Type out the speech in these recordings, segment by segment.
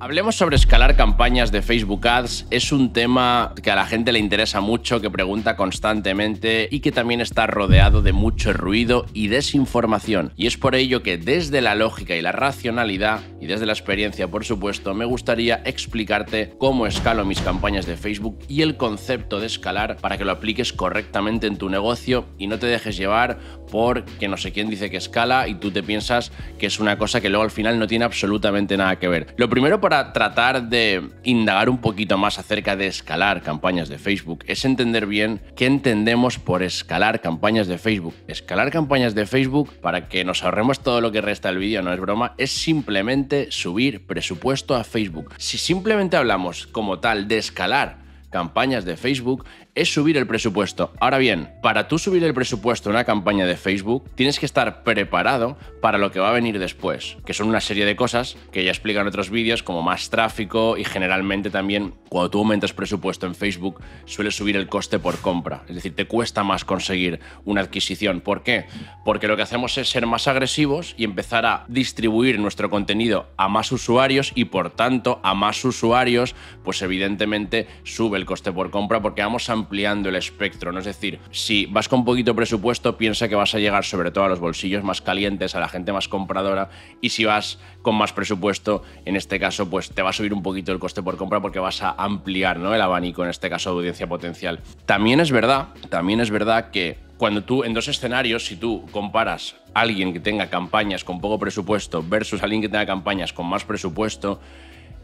Hablemos sobre escalar campañas de Facebook Ads. Es un tema que a la gente le interesa mucho, que pregunta constantemente y que también está rodeado de mucho ruido y desinformación. Y es por ello que desde la lógica y la racionalidad y desde la experiencia, por supuesto, me gustaría explicarte cómo escalo mis campañas de Facebook y el concepto de escalar para que lo apliques correctamente en tu negocio y no te dejes llevar por que no sé quién dice que escala y tú te piensas que es una cosa que luego al final no tiene absolutamente nada que ver. Lo primero para tratar de indagar un poquito más acerca de escalar campañas de Facebook es entender bien qué entendemos por escalar campañas de Facebook. Escalar campañas de Facebook, para que nos ahorremos todo lo que resta el vídeo, no es broma, es simplemente subir presupuesto a Facebook. Si simplemente hablamos como tal de escalar campañas de Facebook es subir el presupuesto. Ahora bien, para tú subir el presupuesto en una campaña de Facebook, tienes que estar preparado para lo que va a venir después, que son una serie de cosas que ya explican en otros vídeos, como más tráfico y generalmente también cuando tú aumentas presupuesto en Facebook, suele subir el coste por compra. Es decir, te cuesta más conseguir una adquisición. ¿Por qué? Porque lo que hacemos es ser más agresivos y empezar a distribuir nuestro contenido a más usuarios y por tanto a más usuarios, pues evidentemente sube el coste por compra porque vamos ampliando el espectro, ¿no? Es decir, si vas con poquito presupuesto, piensa que vas a llegar sobre todo a los bolsillos más calientes, a la gente más compradora, y si vas con más presupuesto, en este caso, pues te va a subir un poquito el coste por compra porque vas a ampliar, ¿no? El abanico, en este caso, de audiencia potencial. También es verdad, también es verdad que cuando tú en dos escenarios, si tú comparas a alguien que tenga campañas con poco presupuesto versus alguien que tenga campañas con más presupuesto,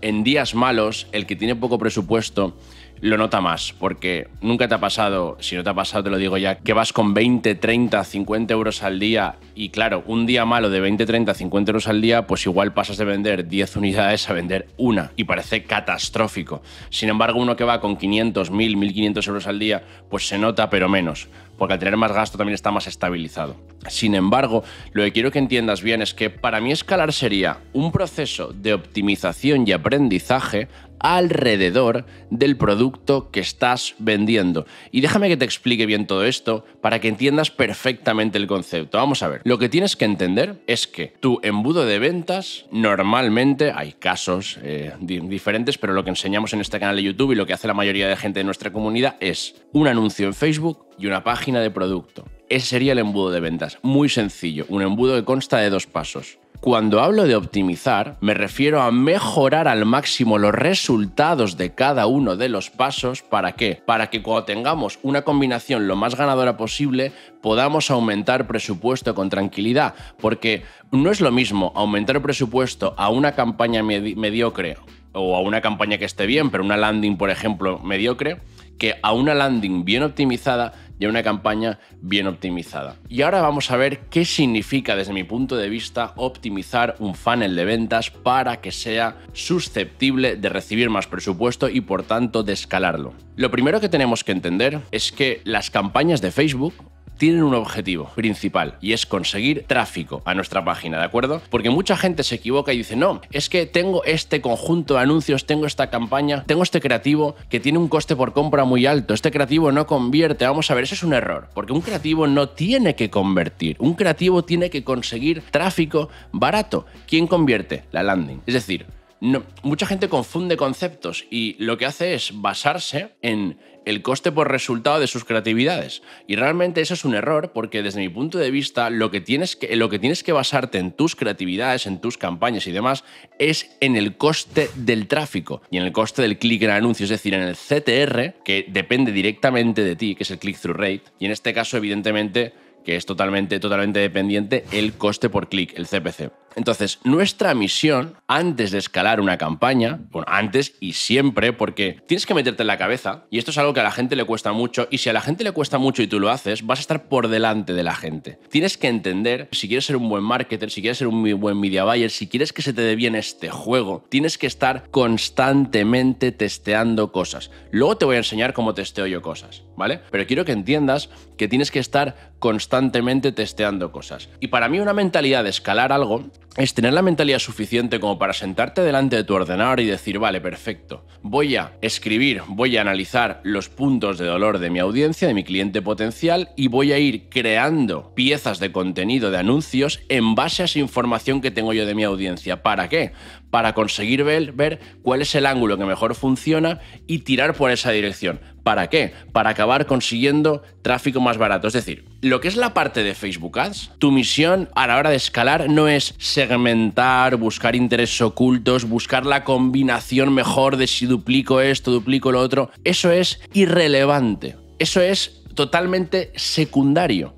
en días malos, el que tiene poco presupuesto lo nota más, porque nunca te ha pasado, si no te ha pasado te lo digo ya, que vas con 20, 30, 50 euros al día y claro, un día malo de 20, 30, 50 euros al día, pues igual pasas de vender 10 unidades a vender una y parece catastrófico. Sin embargo, uno que va con 500, 1000, 1500 euros al día, pues se nota pero menos porque al tener más gasto también está más estabilizado. Sin embargo, lo que quiero que entiendas bien es que para mí escalar sería un proceso de optimización y aprendizaje alrededor del producto que estás vendiendo. Y déjame que te explique bien todo esto para que entiendas perfectamente el concepto. Vamos a ver, lo que tienes que entender es que tu embudo de ventas normalmente, hay casos eh, diferentes, pero lo que enseñamos en este canal de YouTube y lo que hace la mayoría de gente de nuestra comunidad es un anuncio en Facebook y una página de producto. Ese sería el embudo de ventas. Muy sencillo, un embudo que consta de dos pasos. Cuando hablo de optimizar, me refiero a mejorar al máximo los resultados de cada uno de los pasos. ¿Para qué? Para que cuando tengamos una combinación lo más ganadora posible, podamos aumentar presupuesto con tranquilidad. Porque no es lo mismo aumentar presupuesto a una campaña mediocre o a una campaña que esté bien, pero una landing, por ejemplo, mediocre, que a una landing bien optimizada y una campaña bien optimizada. Y ahora vamos a ver qué significa desde mi punto de vista optimizar un funnel de ventas para que sea susceptible de recibir más presupuesto y por tanto de escalarlo. Lo primero que tenemos que entender es que las campañas de Facebook tienen un objetivo principal y es conseguir tráfico a nuestra página, ¿de acuerdo? Porque mucha gente se equivoca y dice, no, es que tengo este conjunto de anuncios, tengo esta campaña, tengo este creativo que tiene un coste por compra muy alto, este creativo no convierte, vamos a ver, eso es un error, porque un creativo no tiene que convertir, un creativo tiene que conseguir tráfico barato. ¿Quién convierte? La landing. Es decir, no, mucha gente confunde conceptos y lo que hace es basarse en el coste por resultado de sus creatividades. Y realmente eso es un error porque desde mi punto de vista lo que tienes que, lo que, tienes que basarte en tus creatividades, en tus campañas y demás es en el coste del tráfico y en el coste del clic en anuncio, es decir, en el CTR que depende directamente de ti, que es el click-through rate. Y en este caso evidentemente que es totalmente, totalmente dependiente el coste por clic, el CPC. Entonces, nuestra misión antes de escalar una campaña, bueno, antes y siempre, porque tienes que meterte en la cabeza, y esto es algo que a la gente le cuesta mucho, y si a la gente le cuesta mucho y tú lo haces, vas a estar por delante de la gente. Tienes que entender, si quieres ser un buen marketer, si quieres ser un buen media buyer, si quieres que se te dé bien este juego, tienes que estar constantemente testeando cosas. Luego te voy a enseñar cómo testeo yo cosas, ¿vale? Pero quiero que entiendas que tienes que estar constantemente testeando cosas. Y para mí una mentalidad de escalar algo es tener la mentalidad suficiente como para sentarte delante de tu ordenador y decir, vale, perfecto, voy a escribir, voy a analizar los puntos de dolor de mi audiencia, de mi cliente potencial y voy a ir creando piezas de contenido de anuncios en base a esa información que tengo yo de mi audiencia. ¿Para qué? para conseguir ver, cuál es el ángulo que mejor funciona y tirar por esa dirección. ¿Para qué? Para acabar consiguiendo tráfico más barato. Es decir, lo que es la parte de Facebook Ads, tu misión a la hora de escalar no es segmentar, buscar intereses ocultos, buscar la combinación mejor de si duplico esto, duplico lo otro. Eso es irrelevante. Eso es totalmente secundario.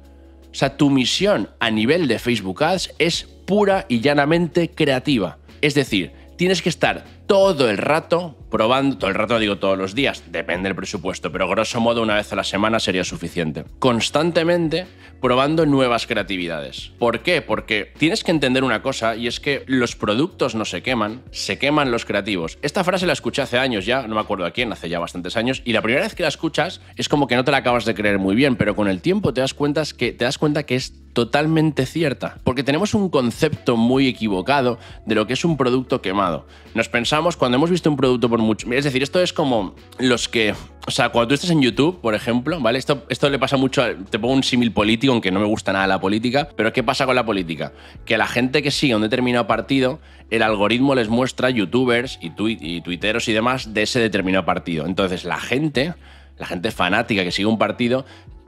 O sea, tu misión a nivel de Facebook Ads es pura y llanamente creativa es decir, tienes que estar todo el rato probando, todo el rato digo todos los días, depende del presupuesto, pero grosso modo una vez a la semana sería suficiente. Constantemente probando nuevas creatividades. ¿Por qué? Porque tienes que entender una cosa y es que los productos no se queman, se queman los creativos. Esta frase la escuché hace años ya, no me acuerdo a quién, hace ya bastantes años, y la primera vez que la escuchas es como que no te la acabas de creer muy bien, pero con el tiempo te das cuenta que, te das cuenta que es totalmente cierta, porque tenemos un concepto muy equivocado de lo que es un producto quemado. Nos pensamos cuando hemos visto un producto por mucho. Es decir, esto es como los que. O sea, cuando tú estás en YouTube, por ejemplo, ¿vale? Esto, esto le pasa mucho. A, te pongo un símil político, aunque no me gusta nada la política. Pero ¿qué pasa con la política? Que la gente que sigue un determinado partido, el algoritmo les muestra youtubers y, y tuiteros y demás de ese determinado partido. Entonces, la gente la gente fanática que sigue un partido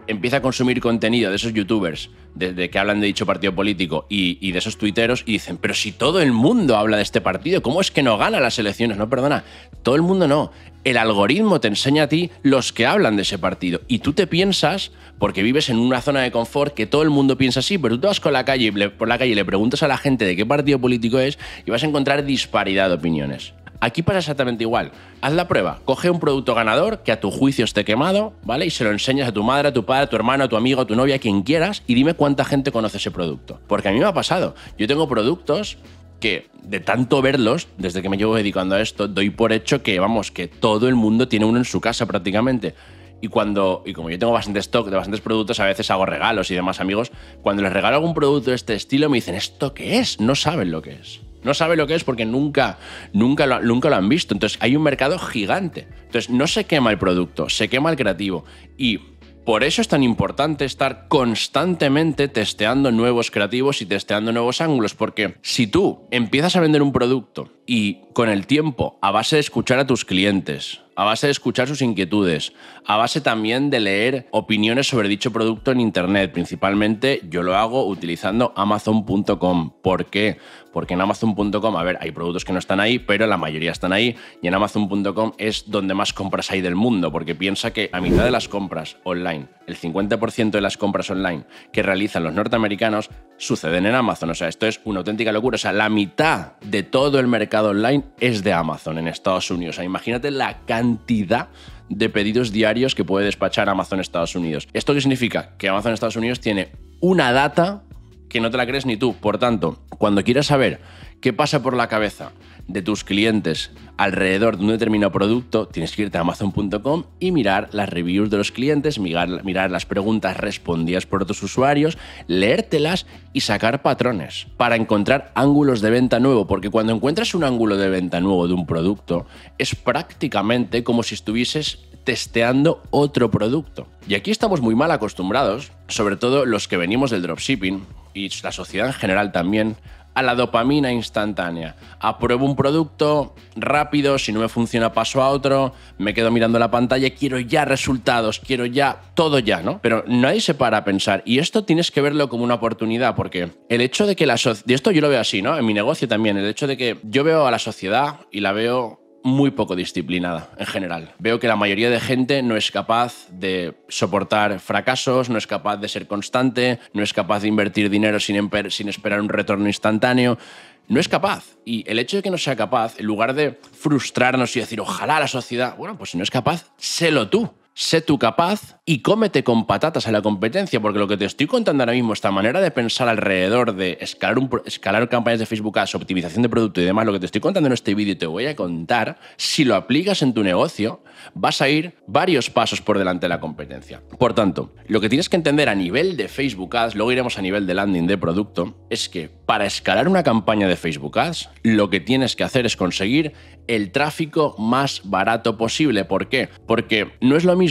empieza a consumir contenido de esos youtubers que hablan de dicho partido político y, de esos tuiteros y dicen, pero si todo el mundo habla de este partido, ¿cómo es que no gana las elecciones? No, perdona, todo el mundo no. El algoritmo te enseña a ti los que hablan de ese partido y tú te piensas, porque vives en una zona de confort que todo el mundo piensa así, pero tú te vas con la calle, por la calle y le preguntas a la gente de qué partido político es y vas a encontrar disparidad de opiniones. Aquí pasa exactamente igual. Haz la prueba, coge un producto ganador que a tu juicio esté quemado, ¿vale? Y se lo enseñas a tu madre, a tu padre, a tu hermano, a tu amigo, a tu novia, a quien quieras, y dime cuánta gente conoce ese producto. Porque a mí me ha pasado. Yo tengo productos que de tanto verlos, desde que me llevo dedicando a esto, doy por hecho que, vamos, que todo el mundo tiene uno en su casa prácticamente. Y cuando, y como yo tengo bastante stock de bastantes productos, a veces hago regalos y demás amigos, cuando les regalo algún producto de este estilo me dicen, ¿esto qué es? No saben lo que es. No sabe lo que es porque nunca, nunca, nunca lo han visto. Entonces hay un mercado gigante. Entonces no se quema el producto, se quema el creativo. Y por eso es tan importante estar constantemente testeando nuevos creativos y testeando nuevos ángulos, porque si tú empiezas a vender un producto y con el tiempo, a base de escuchar a tus clientes, a base de escuchar sus inquietudes, a base también de leer opiniones sobre dicho producto en Internet. Principalmente yo lo hago utilizando amazon.com. ¿Por qué? Porque en amazon.com, a ver, hay productos que no están ahí, pero la mayoría están ahí. Y en amazon.com es donde más compras hay del mundo, porque piensa que a mitad de las compras online el 50% de las compras online que realizan los norteamericanos suceden en Amazon. O sea, esto es una auténtica locura. O sea, la mitad de todo el mercado online es de Amazon en Estados Unidos. O sea, imagínate la cantidad de pedidos diarios que puede despachar Amazon Estados Unidos. ¿Esto qué significa? Que Amazon Estados Unidos tiene una data que no te la crees ni tú. Por tanto, cuando quieras saber qué pasa por la cabeza de tus clientes alrededor de un determinado producto, tienes que irte a amazon.com y mirar las reviews de los clientes, mirar, las preguntas respondidas por otros usuarios, leértelas y sacar patrones para encontrar ángulos de venta nuevo, porque cuando encuentras un ángulo de venta nuevo de un producto, es prácticamente como si estuvieses testeando otro producto. Y aquí estamos muy mal acostumbrados, sobre todo los que venimos del dropshipping y la sociedad en general también, a la dopamina instantánea. Apruebo un producto rápido, si no me funciona paso a otro, me quedo mirando la pantalla, quiero ya resultados, quiero ya todo ya, ¿no? Pero nadie se para a pensar y esto tienes que verlo como una oportunidad porque el hecho de que la sociedad, y esto yo lo veo así, ¿no? En mi negocio también, el hecho de que yo veo a la sociedad y la veo muy poco disciplinada en general. Veo que la mayoría de gente no es capaz de soportar fracasos, no es capaz de ser constante, no es capaz de invertir dinero sin, sin esperar un retorno instantáneo no es capaz. Y el hecho de que no sea capaz, en lugar de frustrarnos y decir, ojalá la sociedad, bueno, pues si no es capaz, sélo tú sé tú capaz y cómete con patatas a la competencia, porque lo que te estoy contando ahora mismo, esta manera de pensar alrededor de escalar, escalar campañas de Facebook Ads, optimización de producto y demás, lo que te estoy contando en este vídeo y te voy a contar, si lo aplicas en tu negocio, vas a ir varios pasos por delante de la competencia. Por tanto, lo que tienes que entender a nivel de Facebook Ads, luego iremos a nivel de landing de producto, es que para escalar una campaña de Facebook Ads, lo que tienes que hacer es conseguir el tráfico más barato posible. ¿Por qué? Porque no es lo mismo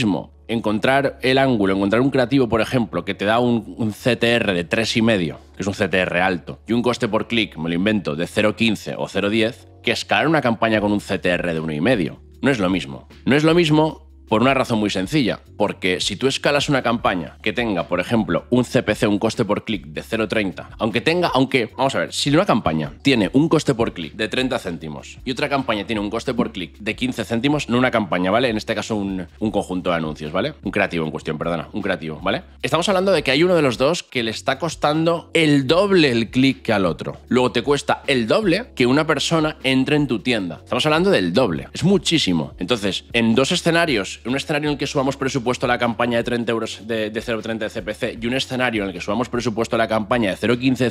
encontrar el ángulo, encontrar un creativo, por ejemplo, que te da un, un CTR de 3,5, que es un CTR alto, y un coste por clic, me lo invento, de 0,15 o 0,10, que escalar una campaña con un CTR de 1,5. No es lo mismo. No es lo mismo por una razón muy sencilla, porque si tú escalas una campaña que tenga, por ejemplo, un CPC, un coste por clic de 0,30, aunque tenga, aunque, vamos a ver, si una campaña tiene un coste por clic de 30 céntimos y otra campaña tiene un coste por clic de 15 céntimos, no una campaña, ¿vale? En este caso, un, conjunto de anuncios, ¿vale? Un creativo en cuestión, perdona, un creativo, ¿vale? Estamos hablando de que hay uno de los dos que le está costando el doble el clic que al otro. Luego te cuesta el doble que una persona entre en tu tienda. Estamos hablando del doble. Es muchísimo. Entonces, en dos escenarios un escenario en el que subamos presupuesto a la campaña de 30 euros de, 0,30 de CPC y un escenario en el que subamos presupuesto a la campaña de 0,15 de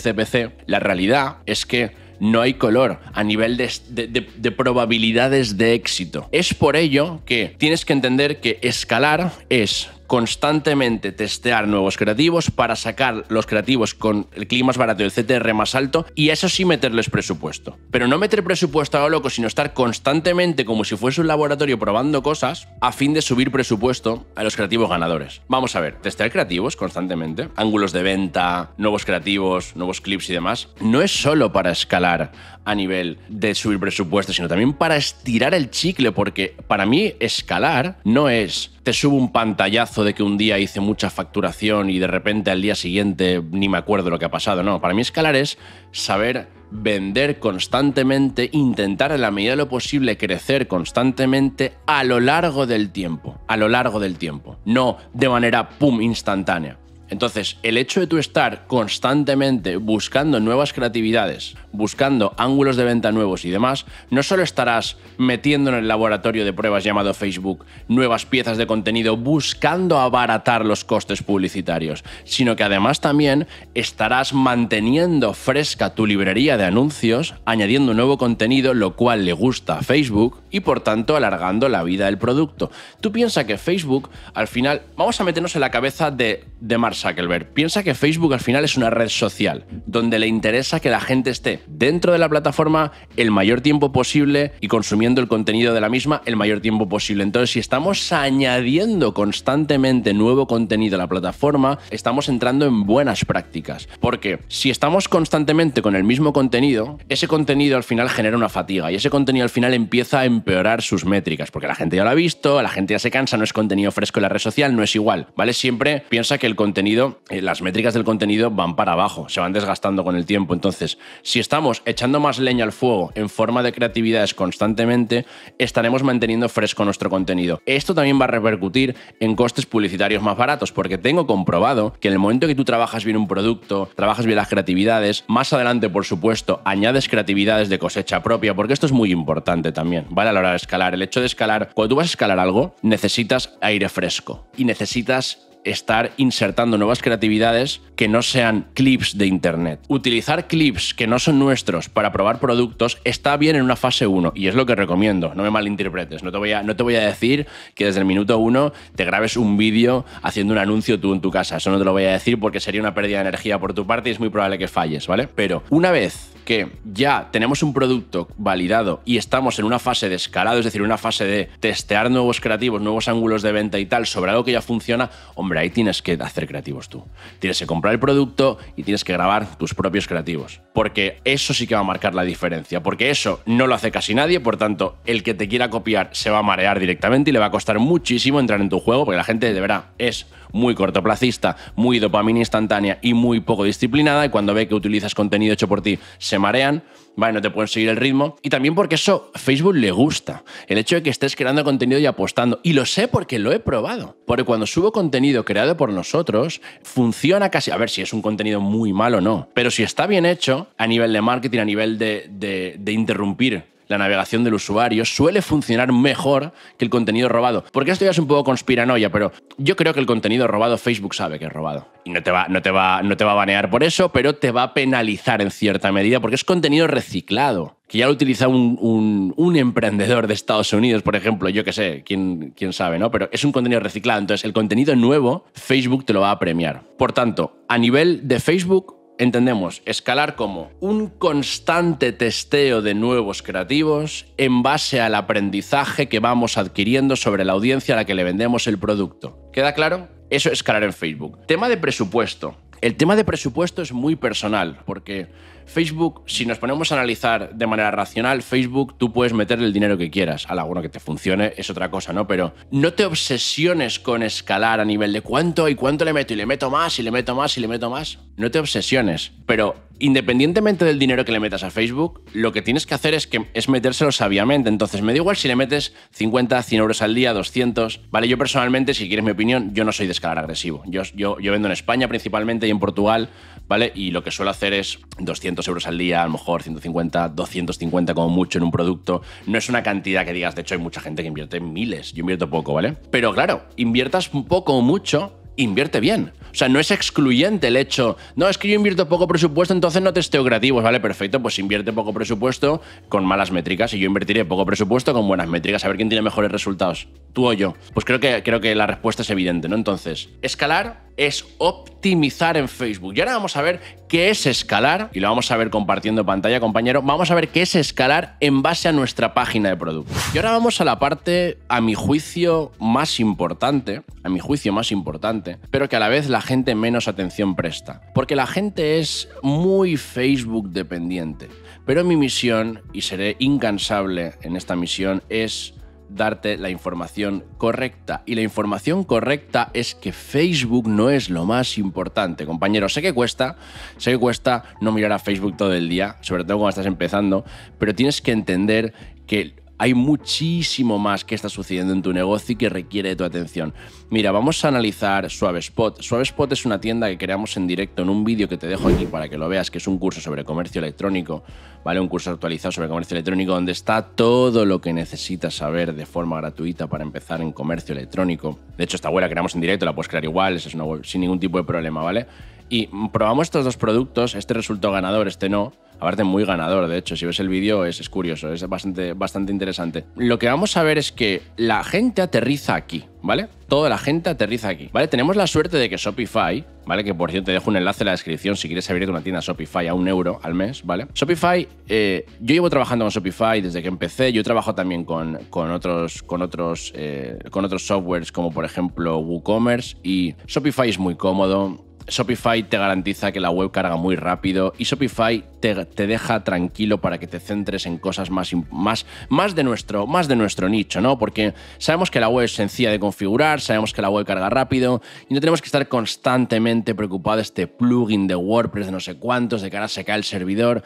CPC, la realidad es que no hay color a nivel de, probabilidades de éxito. Es por ello que tienes que entender que escalar es constantemente testear nuevos creativos para sacar los creativos con el clima más barato el CTR más alto y eso sí meterles presupuesto. Pero no meter presupuesto a lo loco, sino estar constantemente como si fuese un laboratorio probando cosas a fin de subir presupuesto a los creativos ganadores. Vamos a ver, testear creativos constantemente, ángulos de venta, nuevos creativos, nuevos clips y demás, no es solo para escalar a nivel de subir presupuesto, sino también para estirar el chicle, porque para mí escalar no es te subo un pantallazo de que un día hice mucha facturación y de repente al día siguiente ni me acuerdo lo que ha pasado. No, para mí escalar es saber vender constantemente, intentar en la medida de lo posible crecer constantemente a lo largo del tiempo, a lo largo del tiempo, no de manera pum instantánea. Entonces, el hecho de tú estar constantemente buscando nuevas creatividades, buscando ángulos de venta nuevos y demás, no solo estarás metiendo en el laboratorio de pruebas llamado Facebook nuevas piezas de contenido buscando abaratar los costes publicitarios, sino que además también estarás manteniendo fresca tu librería de anuncios, añadiendo nuevo contenido, lo cual le gusta a Facebook y por tanto alargando la vida del producto. Tú piensas que Facebook, al final, vamos a meternos en la cabeza de de Mark Zuckerberg. Piensa que Facebook al final es una red social, donde le interesa que la gente esté dentro de la plataforma el mayor tiempo posible y consumiendo el contenido de la misma el mayor tiempo posible. Entonces, si estamos añadiendo constantemente nuevo contenido a la plataforma, estamos entrando en buenas prácticas. Porque si estamos constantemente con el mismo contenido, ese contenido al final genera una fatiga y ese contenido al final empieza a empeorar sus métricas, porque la gente ya lo ha visto, la gente ya se cansa, no es contenido fresco en la red social, no es igual, ¿vale? Siempre piensa que el el contenido, eh, las métricas del contenido van para abajo, se van desgastando con el tiempo. Entonces, si estamos echando más leña al fuego en forma de creatividades constantemente, estaremos manteniendo fresco nuestro contenido. Esto también va a repercutir en costes publicitarios más baratos, porque tengo comprobado que en el momento que tú trabajas bien un producto, trabajas bien las creatividades, más adelante, por supuesto, añades creatividades de cosecha propia, porque esto es muy importante también, ¿vale? A la hora de escalar. El hecho de escalar, cuando tú vas a escalar algo, necesitas aire fresco y necesitas estar insertando nuevas creatividades que no sean clips de Internet. Utilizar clips que no son nuestros para probar productos está bien en una fase 1 y es lo que recomiendo, no me malinterpretes, no te voy a, no te voy a decir que desde el minuto 1 te grabes un vídeo haciendo un anuncio tú en tu casa, eso no te lo voy a decir porque sería una pérdida de energía por tu parte y es muy probable que falles, ¿vale? Pero una vez que ya tenemos un producto validado y estamos en una fase de escalado, es decir, una fase de testear nuevos creativos, nuevos ángulos de venta y tal sobre algo que ya funciona, hombre, ahí tienes que hacer creativos tú. Tienes que comprar el producto y tienes que grabar tus propios creativos. Porque eso sí que va a marcar la diferencia. Porque eso no lo hace casi nadie, por tanto, el que te quiera copiar se va a marear directamente y le va a costar muchísimo entrar en tu juego porque la gente de verdad es muy cortoplacista, muy dopamina instantánea y muy poco disciplinada. Y cuando ve que utilizas contenido hecho por ti, se marean. Vale, no te pueden seguir el ritmo. Y también porque eso Facebook le gusta. El hecho de que estés creando contenido y apostando. Y lo sé porque lo he probado. Porque cuando subo contenido creado por nosotros, funciona casi. A ver si es un contenido muy malo o no. Pero si está bien hecho, a nivel de marketing, a nivel de, de, de interrumpir la navegación del usuario suele funcionar mejor que el contenido robado. Porque esto ya es un poco conspiranoia, pero yo creo que el contenido robado Facebook sabe que es robado. Y no te va, no te va, no te va a banear por eso, pero te va a penalizar en cierta medida porque es contenido reciclado. Que ya lo utiliza un, un, emprendedor de Estados Unidos, por ejemplo, yo qué sé, quién, quién sabe, ¿no? Pero es un contenido reciclado. Entonces, el contenido nuevo, Facebook te lo va a premiar. Por tanto, a nivel de Facebook, entendemos escalar como un constante testeo de nuevos creativos en base al aprendizaje que vamos adquiriendo sobre la audiencia a la que le vendemos el producto. ¿Queda claro? Eso es escalar en Facebook. Tema de presupuesto. El tema de presupuesto es muy personal porque Facebook, si nos ponemos a analizar de manera racional, Facebook, tú puedes meterle el dinero que quieras. A alguno que te funcione es otra cosa, ¿no? Pero no te obsesiones con escalar a nivel de cuánto y cuánto le meto y le meto más y le meto más y le meto más. No te obsesiones. Pero independientemente del dinero que le metas a Facebook, lo que tienes que hacer es, que, es metérselo sabiamente. Entonces, me da igual si le metes 50, 100 euros al día, 200. Vale, yo personalmente, si quieres mi opinión, yo no soy de escalar agresivo. Yo, yo, yo vendo en España principalmente y en Portugal, ¿vale? Y lo que suelo hacer es 200 200 euros al día, a lo mejor 150, 250 como mucho en un producto. No es una cantidad que digas, de hecho hay mucha gente que invierte miles, yo invierto poco, ¿vale? Pero claro, inviertas poco o mucho, invierte bien. O sea, no es excluyente el hecho, no, es que yo invierto poco presupuesto, entonces no testeo creativos, ¿vale? Perfecto, pues invierte poco presupuesto con malas métricas y yo invertiré poco presupuesto con buenas métricas, a ver quién tiene mejores resultados, tú o yo. Pues creo que, creo que la respuesta es evidente, ¿no? Entonces, escalar es optimizar en Facebook. Y ahora vamos a ver qué es escalar, y lo vamos a ver compartiendo pantalla, compañero. Vamos a ver qué es escalar en base a nuestra página de producto. Y ahora vamos a la parte, a mi juicio, más importante, a mi juicio más importante, pero que a la vez la gente menos atención presta, porque la gente es muy Facebook dependiente. Pero mi misión, y seré incansable en esta misión, es darte la información correcta. Y la información correcta es que Facebook no es lo más importante, compañeros. Sé que cuesta, sé que cuesta no mirar a Facebook todo el día, sobre todo cuando estás empezando, pero tienes que entender que hay muchísimo más que está sucediendo en tu negocio y que requiere de tu atención. Mira, vamos a analizar SuaveSpot. SuaveSpot es una tienda que creamos en directo en un vídeo que te dejo aquí para que lo veas, que es un curso sobre comercio electrónico, ¿vale? Un curso actualizado sobre comercio electrónico donde está todo lo que necesitas saber de forma gratuita para empezar en comercio electrónico. De hecho, esta web la creamos en directo, la puedes crear igual, es sin ningún tipo de problema, ¿vale? Y probamos estos dos productos, este resultó ganador, este no, aparte muy ganador, de hecho, si ves el vídeo es, curioso, es bastante, bastante interesante. Lo que vamos a ver es que la gente aterriza aquí, ¿vale? Toda la gente aterriza aquí, ¿vale? Tenemos la suerte de que Shopify, ¿vale? Que por cierto te dejo un enlace en la descripción si quieres abrirte una tienda Shopify a un euro al mes, ¿vale? Shopify, eh, yo llevo trabajando con Shopify desde que empecé, yo trabajo también con, con otros, con, otros, eh, con otros softwares como por ejemplo WooCommerce y Shopify es muy cómodo, Shopify te garantiza que la web carga muy rápido y Shopify te, deja tranquilo para que te centres en cosas más, más, más, de nuestro, más de nuestro nicho, ¿no? Porque sabemos que la web es sencilla de configurar, sabemos que la web carga rápido y no tenemos que estar constantemente preocupados de este plugin de WordPress de no sé cuántos, de cara se cae el servidor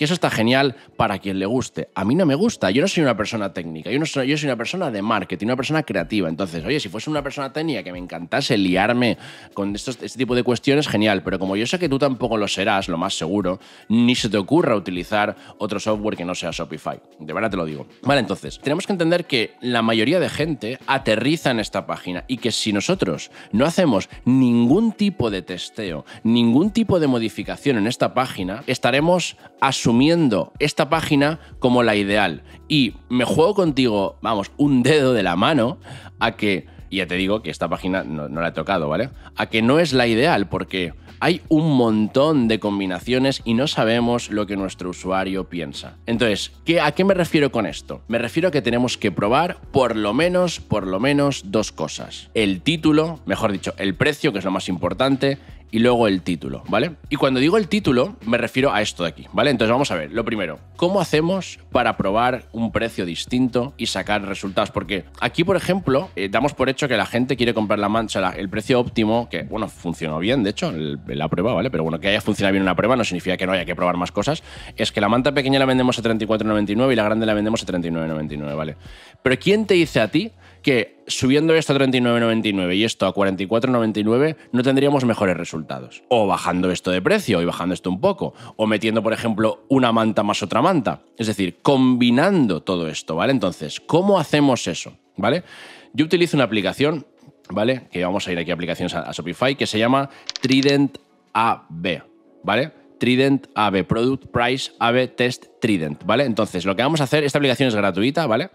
que eso está genial para quien le guste. A mí no me gusta, yo no soy una persona técnica, yo, soy, una persona de marketing, una persona creativa. Entonces, oye, si fuese una persona técnica que me encantase liarme con este tipo de cuestiones, genial, pero como yo sé que tú tampoco lo serás, lo más seguro, ni se te ocurra utilizar otro software que no sea Shopify. De verdad te lo digo. Vale, entonces, tenemos que entender que la mayoría de gente aterriza en esta página y que si nosotros no hacemos ningún tipo de testeo, ningún tipo de modificación en esta página, estaremos su asumiendo esta página como la ideal. Y me juego contigo, vamos, un dedo de la mano a que, ya te digo que esta página no, la he tocado, ¿vale? A que no es la ideal, porque hay un montón de combinaciones y no sabemos lo que nuestro usuario piensa. Entonces, ¿qué, ¿a qué me refiero con esto? Me refiero a que tenemos que probar por lo menos, por lo menos dos cosas. El título, mejor dicho, el precio, que es lo más importante, y luego el título, ¿vale? Y cuando digo el título, me refiero a esto de aquí, ¿vale? Entonces vamos a ver, lo primero, ¿cómo hacemos para probar un precio distinto y sacar resultados? Porque aquí, por ejemplo, eh, damos por hecho que la gente quiere comprar la mancha, el precio óptimo, que, bueno, funcionó bien, de hecho, la prueba, ¿vale? Pero bueno, que haya funcionado bien una prueba no significa que no haya que probar más cosas. Es que la manta pequeña la vendemos a 34,99 y la grande la vendemos a 39,99, ¿vale? Pero ¿quién te dice a ti que subiendo esto a 39.99 y esto a 44.99 no tendríamos mejores resultados. O bajando esto de precio y bajando esto un poco. O metiendo, por ejemplo, una manta más otra manta. Es decir, combinando todo esto, ¿vale? Entonces, ¿cómo hacemos eso? ¿Vale? Yo utilizo una aplicación, ¿vale? Que vamos a ir aquí a aplicaciones a Shopify, que se llama Trident AB, ¿vale? Trident AB, Product Price AB Test Trident, ¿vale? Entonces, lo que vamos a hacer, esta aplicación es gratuita, ¿vale?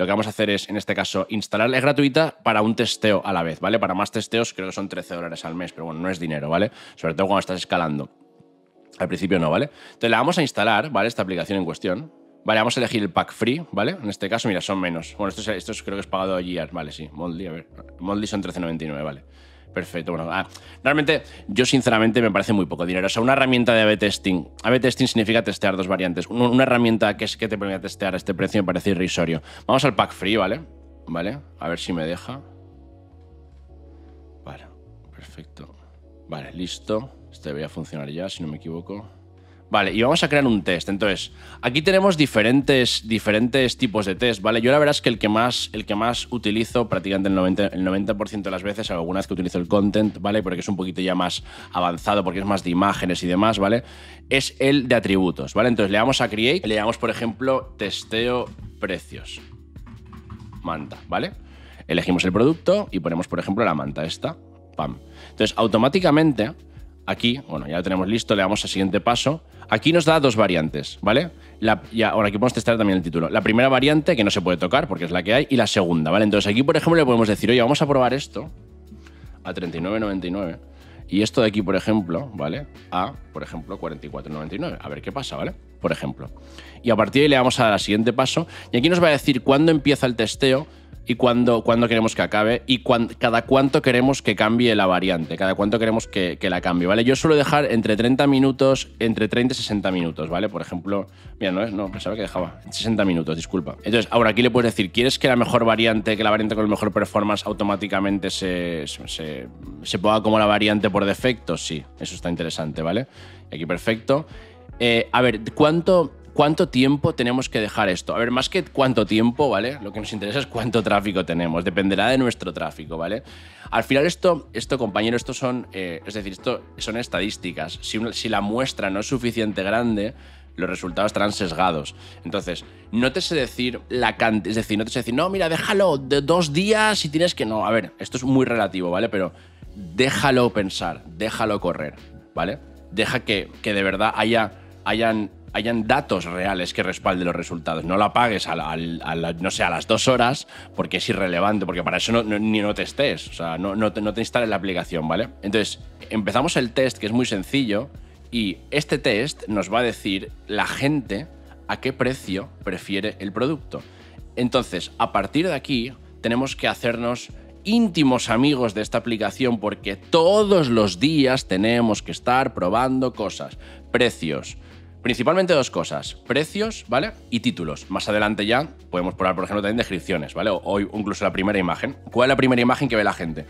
Lo que vamos a hacer es, en este caso, instalarla gratuita para un testeo a la vez, ¿vale? Para más testeos creo que son 13 dólares al mes, pero bueno, no es dinero, ¿vale? Sobre todo cuando estás escalando. Al principio no, ¿vale? Entonces la vamos a instalar, ¿vale? Esta aplicación en cuestión. Vale, vamos a elegir el pack free, ¿vale? En este caso, mira, son menos. Bueno, esto, creo que es pagado a GR, ¿vale? Sí, Moldy, a ver. Moldy son 13.99, ¿vale? Perfecto, bueno, ah, realmente yo sinceramente me parece muy poco dinero. O sea, una herramienta de A-B testing. A-B testing significa testear dos variantes. Una herramienta que es que te permite testear a este precio me parece irrisorio. Vamos al pack free, ¿vale? Vale, a ver si me deja. Vale, perfecto. Vale, listo. Este debería funcionar ya, si no me equivoco. Vale, y vamos a crear un test. Entonces, aquí tenemos diferentes, diferentes tipos de test, ¿vale? Yo la verdad es que el que más, el que más utilizo, prácticamente el 90%, el de las veces, algunas que utilizo el content, ¿vale? Porque es un poquito ya más avanzado, porque es más de imágenes y demás, ¿vale? Es el de atributos, ¿vale? Entonces le damos a Create, le damos, por ejemplo, testeo precios. Manta, ¿vale? Elegimos el producto y ponemos, por ejemplo, la manta esta. Pam. Entonces, automáticamente aquí, bueno, ya lo tenemos listo, le damos al siguiente paso. Aquí nos da dos variantes, ¿vale? La, ahora aquí podemos testar también el título. La primera variante, que no se puede tocar porque es la que hay, y la segunda, ¿vale? Entonces aquí, por ejemplo, le podemos decir, oye, vamos a probar esto a 39.99. Y esto de aquí, por ejemplo, ¿vale? A, por ejemplo, 44.99. A ver qué pasa, ¿vale? Por ejemplo. Y a partir de ahí le vamos a dar al siguiente paso. Y aquí nos va a decir cuándo empieza el testeo y cuándo, queremos que acabe y cada cuánto queremos que cambie la variante, cada cuánto queremos que, la cambie, ¿vale? Yo suelo dejar entre 30 minutos, entre 30 y 60 minutos, ¿vale? Por ejemplo, mira, no es, no, pensaba que dejaba 60 minutos, disculpa. Entonces, ahora aquí le puedes decir, ¿quieres que la mejor variante, que la variante con el mejor performance automáticamente se, se, ponga como la variante por defecto? Sí, eso está interesante, ¿vale? Aquí perfecto. Eh, a ver, ¿cuánto cuánto tiempo tenemos que dejar esto. A ver, más que cuánto tiempo, ¿vale? Lo que nos interesa es cuánto tráfico tenemos. Dependerá de nuestro tráfico, ¿vale? Al final, esto, esto compañero, esto son, eh, es decir, esto son estadísticas. Si, la muestra no es suficiente grande, los resultados estarán sesgados. Entonces, no te sé decir la cantidad, es decir, no te sé decir, no, mira, déjalo de dos días y tienes que no. A ver, esto es muy relativo, ¿vale? Pero déjalo pensar, déjalo correr, ¿vale? Deja que, que de verdad haya, hayan hayan datos reales que respalden los resultados. No la pagues a, no sé, a las dos horas porque es irrelevante, porque para eso no, no, ni no o sea, no, te, no te instales la aplicación, ¿vale? Entonces, empezamos el test que es muy sencillo y este test nos va a decir la gente a qué precio prefiere el producto. Entonces, a partir de aquí, tenemos que hacernos íntimos amigos de esta aplicación porque todos los días tenemos que estar probando cosas, precios, Principalmente dos cosas, precios, ¿vale? Y títulos. Más adelante ya podemos probar, por ejemplo, también descripciones, ¿vale? O, o incluso la primera imagen. ¿Cuál es la primera imagen que ve la gente?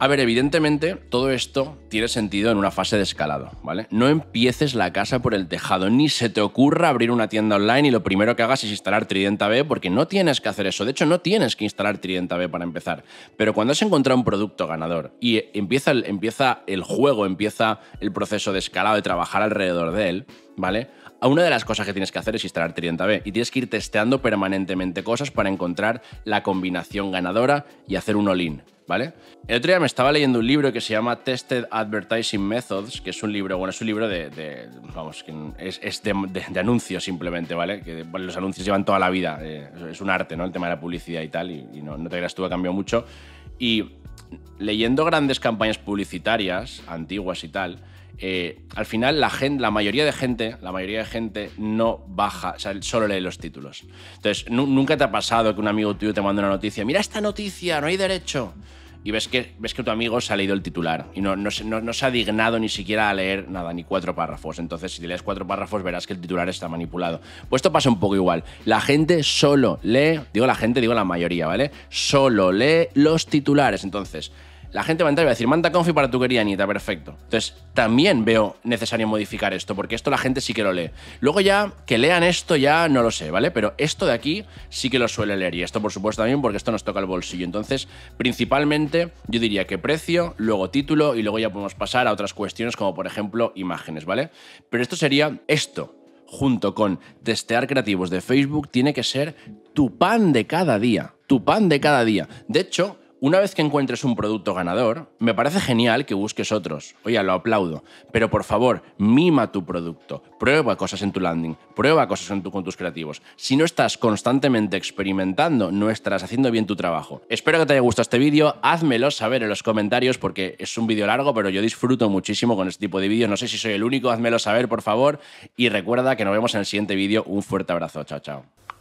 A ver, evidentemente todo esto tiene sentido en una fase de escalado, ¿vale? No empieces la casa por el tejado, ni se te ocurra abrir una tienda online y lo primero que hagas es instalar Tridenta B, porque no tienes que hacer eso. De hecho, no tienes que instalar Tridenta B para empezar. Pero cuando has encontrado un producto ganador y empieza el, empieza el juego, empieza el proceso de escalado, de trabajar alrededor de él, ¿vale? una de las cosas que tienes que hacer es instalar 30B y tienes que ir testeando permanentemente cosas para encontrar la combinación ganadora y hacer un all-in. ¿Vale? El otro día me estaba leyendo un libro que se llama Tested Advertising Methods, que es un libro, bueno, es un libro de, vamos, es, de, anuncios simplemente, ¿vale? Que los anuncios llevan toda la vida, eh, es un arte, ¿no? El tema de la publicidad y tal, y, no, no, te creas tú ha cambiado mucho. Y leyendo grandes campañas publicitarias, antiguas y tal, eh, al final la, gente, la mayoría de gente, la mayoría de gente no baja, solo lee los títulos. Entonces, nunca te ha pasado que un amigo tuyo te mande una noticia, mira esta noticia, no hay derecho. Y ves que, ves que tu amigo se ha leído el titular y no, se ha dignado ni siquiera a leer nada, ni cuatro párrafos. Entonces, si lees cuatro párrafos, verás que el titular está manipulado. Pues esto pasa un poco igual. La gente solo lee, digo la gente, digo la mayoría, ¿vale? Solo lee los titulares. Entonces, la gente va a entrar y va a decir, manda confi para tu querida Anita, perfecto. Entonces, también veo necesario modificar esto, porque esto la gente sí que lo lee. Luego ya, que lean esto ya no lo sé, ¿vale? Pero esto de aquí sí que lo suele leer, y esto por supuesto también porque esto nos toca el bolsillo. Entonces, principalmente yo diría que precio, luego título, y luego ya podemos pasar a otras cuestiones como por ejemplo imágenes, ¿vale? Pero esto sería esto, junto con testear creativos de Facebook, tiene que ser tu pan de cada día, tu pan de cada día. De hecho, una vez que encuentres un producto ganador, me parece genial que busques otros. Oye, lo aplaudo. Pero por favor, mima tu producto. Prueba cosas en tu landing. Prueba cosas en con tus creativos. Si no estás constantemente experimentando, no estás haciendo bien tu trabajo. Espero que te haya gustado este vídeo. Házmelo saber en los comentarios porque es un vídeo largo, pero yo disfruto muchísimo con este tipo de vídeos. No sé si soy el único. Házmelo saber, por favor. Y recuerda que nos vemos en el siguiente vídeo. Un fuerte abrazo. Chao, chao.